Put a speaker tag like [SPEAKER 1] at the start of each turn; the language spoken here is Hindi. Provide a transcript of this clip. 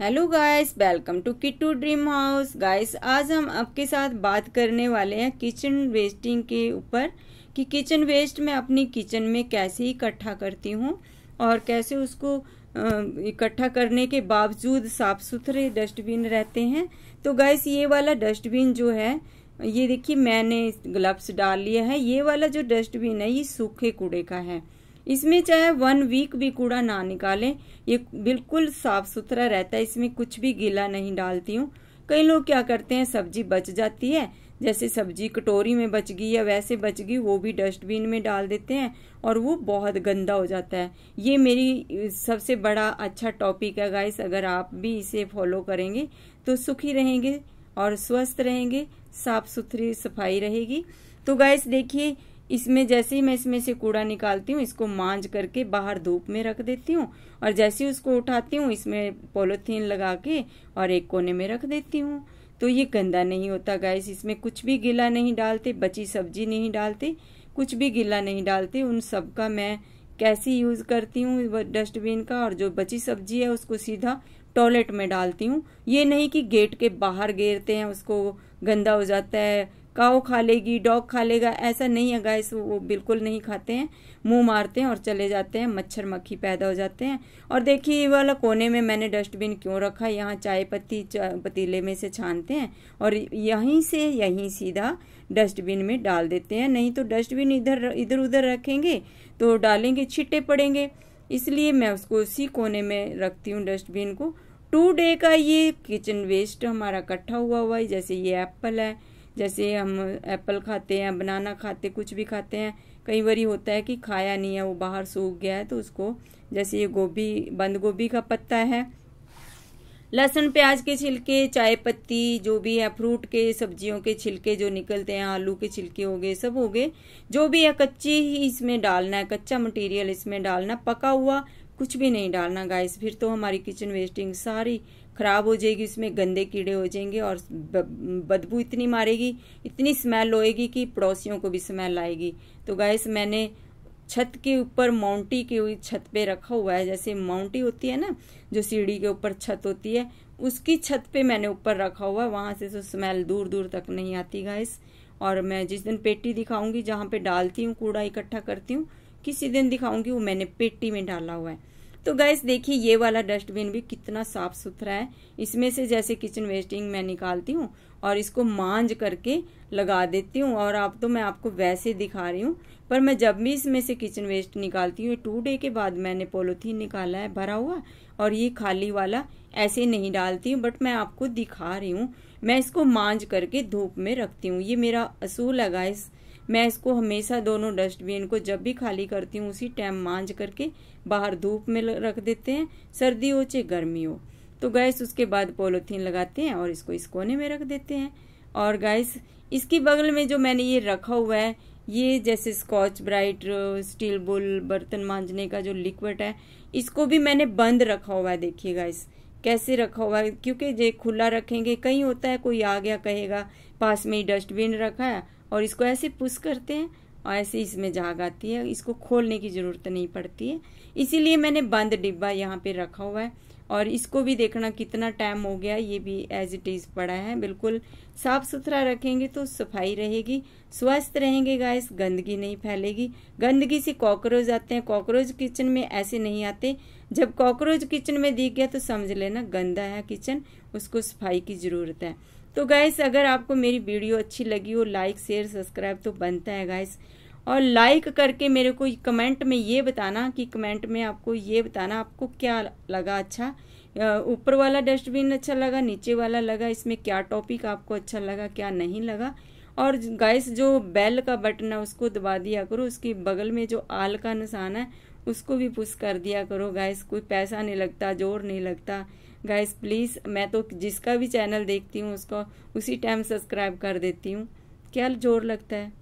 [SPEAKER 1] hello guys welcome to Kittu dream house guys आज हम आपके साथ बात करने वाले हैं किचन वेस्टिंग के ऊपर कि किचन वेस्ट मैं अपनी किचन में कैसे इकट्ठा करती हूँ और कैसे उसको इकट्ठा करने के बावजूद साफ सुथरे डस्टबिन रहते हैं तो गाइस ये वाला डस्टबिन जो है ये देखिए मैंने ग्लव्स डाल लिया है ये वाला जो डस्टबिन है ये सूखे कूड़े का है इसमें चाहे वन वीक भी कूड़ा ना निकालें ये बिल्कुल साफ सुथरा रहता है इसमें कुछ भी गीला नहीं डालती हूँ कई लोग क्या करते हैं सब्जी बच जाती है जैसे सब्जी कटोरी में बच गई या वैसे बच गई वो भी डस्टबिन में डाल देते हैं और वो बहुत गंदा हो जाता है ये मेरी सबसे बड़ा अच्छा टॉपिक है गाइस अगर आप भी इसे फॉलो करेंगे तो सुखी रहेंगे और स्वस्थ रहेंगे साफ सुथरी सफाई रहेगी तो गाइस देखिए इसमें जैसे ही मैं इसमें से कूड़ा निकालती हूँ इसको मांझ करके बाहर धूप में रख देती हूँ और जैसे ही उसको उठाती हूँ इसमें पॉलिथीन लगा के और एक कोने में रख देती हूँ तो ये गंदा नहीं होता गैस इसमें कुछ भी गीला नहीं डालते बची सब्जी नहीं डालते कुछ भी गीला नहीं डालते उन सब का मैं कैसे यूज़ करती हूँ डस्टबिन का और जो बची सब्जी है उसको सीधा टॉयलेट में डालती हूँ ये नहीं कि गेट के बाहर गेरते हैं उसको गंदा हो जाता है काओ खा लेगी डॉग खा लेगा ऐसा नहीं है गाइस वो बिल्कुल नहीं खाते हैं मुंह मारते हैं और चले जाते हैं मच्छर मक्खी पैदा हो जाते हैं और देखिए ये वाला कोने में मैंने डस्टबिन क्यों रखा यहाँ चाय पत्ती पतीले में से छानते हैं और यहीं से यहीं सीधा डस्टबिन में डाल देते हैं नहीं तो डस्टबिन इधर इधर उधर रखेंगे तो डालेंगे छिट्टे पड़ेंगे इसलिए मैं उसको उसी कोने में रखती हूँ डस्टबिन को टू डे का ये किचन वेस्ट हमारा इकट्ठा हुआ हुआ है जैसे ये एप्पल है जैसे हम एप्पल खाते हैं बनाना खाते कुछ भी खाते हैं कई बार होता है कि खाया नहीं है वो बाहर सूख गया है तो उसको जैसे ये गोभी बंद गोभी का पत्ता है लहसुन प्याज के छिलके चाय पत्ती जो भी है फ्रूट के सब्जियों के छिलके जो निकलते हैं आलू के छिलके हो गए सब हो गए जो भी है कच्ची ही इसमें डालना है कच्चा मटेरियल इसमें डालना पका हुआ कुछ भी नहीं डालना गाइस फिर तो हमारी किचन वेस्टिंग सारी ख़राब हो जाएगी उसमें गंदे कीड़े हो जाएंगे और बदबू इतनी मारेगी इतनी स्मेल होएगी कि पड़ोसियों को भी स्मेल आएगी तो गैस मैंने छत के ऊपर माउंटी के छत पे रखा हुआ है जैसे माउंटी होती है ना जो सीढ़ी के ऊपर छत होती है उसकी छत पे मैंने ऊपर रखा हुआ है वहां से तो स्मेल दूर दूर तक नहीं आती गैस और मैं जिस दिन पेटी दिखाऊंगी जहां पे डालती हूँ कूड़ा इकट्ठा करती हूँ किसी दिन दिखाऊंगी वो मैंने पेटी में डाला हुआ है तो गैस देखिए ये वाला डस्टबिन भी कितना साफ सुथरा है इसमें से जैसे किचन वेस्टिंग मैं निकालती हूँ और इसको मांझ करके लगा देती हूँ और आप तो मैं आपको वैसे दिखा रही हूँ पर मैं जब भी इसमें से किचन वेस्ट निकालती हूँ टू डे के बाद मैंने पोलोथीन निकाला है भरा हुआ और ये खाली वाला ऐसे नहीं डालती हूँ बट मैं आपको दिखा रही हूँ मैं इसको मांझ करके धूप में रखती हूँ ये मेरा असूल है गैस मैं इसको हमेशा दोनों डस्टबिन को जब भी खाली करती हूँ उसी टाइम मांझ करके बाहर धूप में रख देते हैं सर्दी हो चाहे गर्मी हो तो गैस उसके बाद पोलोथीन लगाते हैं और इसको इस कोने में रख देते हैं और गैस इसके बगल में जो मैंने ये रखा हुआ है ये जैसे स्कॉच ब्राइट स्टील बुल बर्तन मांझने का जो लिक्विड है इसको भी मैंने बंद रखा हुआ है देखिए गैस कैसे रखा हुआ है क्योंकि ये खुला रखेंगे कहीं होता है कोई आ गया कहेगा पास में ही डस्टबिन रखा है और इसको ऐसे पुश करते हैं और ऐसे इसमें जाग आती है इसको खोलने की ज़रूरत नहीं पड़ती है इसीलिए मैंने बंद डिब्बा यहाँ पे रखा हुआ है और इसको भी देखना कितना टाइम हो गया ये भी एज इट इज़ पड़ा है बिल्कुल साफ सुथरा रखेंगे तो सफाई रहेगी स्वस्थ रहेंगे गाइस गंदगी नहीं फैलेगी गंदगी से कॉकरोच आते हैं कॉकरोच किचन में ऐसे नहीं आते जब कॉकरोच किचन में दिख गया तो समझ लेना गंदा है किचन उसको सफाई की ज़रूरत है तो गाइस अगर आपको मेरी वीडियो अच्छी लगी हो लाइक शेयर सब्सक्राइब तो बनता है गाइस और लाइक करके मेरे को कमेंट में ये बताना कि कमेंट में आपको ये बताना आपको क्या लगा अच्छा ऊपर वाला डस्टबिन अच्छा लगा नीचे वाला लगा इसमें क्या टॉपिक आपको अच्छा लगा क्या नहीं लगा और गाइस जो बेल का बटन है उसको दबा दिया करो उसके बगल में जो आल का निशान है उसको भी पुश कर दिया करो गाइस कोई पैसा नहीं लगता जोर नहीं लगता गाइस प्लीज़ मैं तो जिसका भी चैनल देखती हूँ उसको उसी टाइम सब्सक्राइब कर देती हूँ क्या जोर लगता है